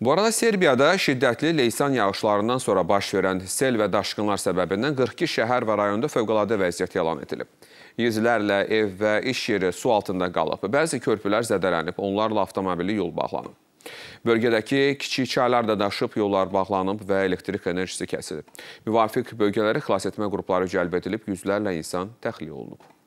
Bu arada Serbiyada şiddətli leysan yağışlarından sonra baş verən sel və daşqınlar səbəbindən 42 şəhər və rayonda fövqəladə vəziyyət elan edilib. Yüzlərlə ev və iş yeri su altında qalıb, bəzi körpülər zədələnib, onlarla avtomobili yol bağlanıb. Bölgədəki kiçik çaylar da daşıb, yollar bağlanıb və elektrik enerjisi kəsilib. Müvafiq bölgələri xilas etmə qrupları cəlb edilib, yüzlərlə insan təxliyə olunub.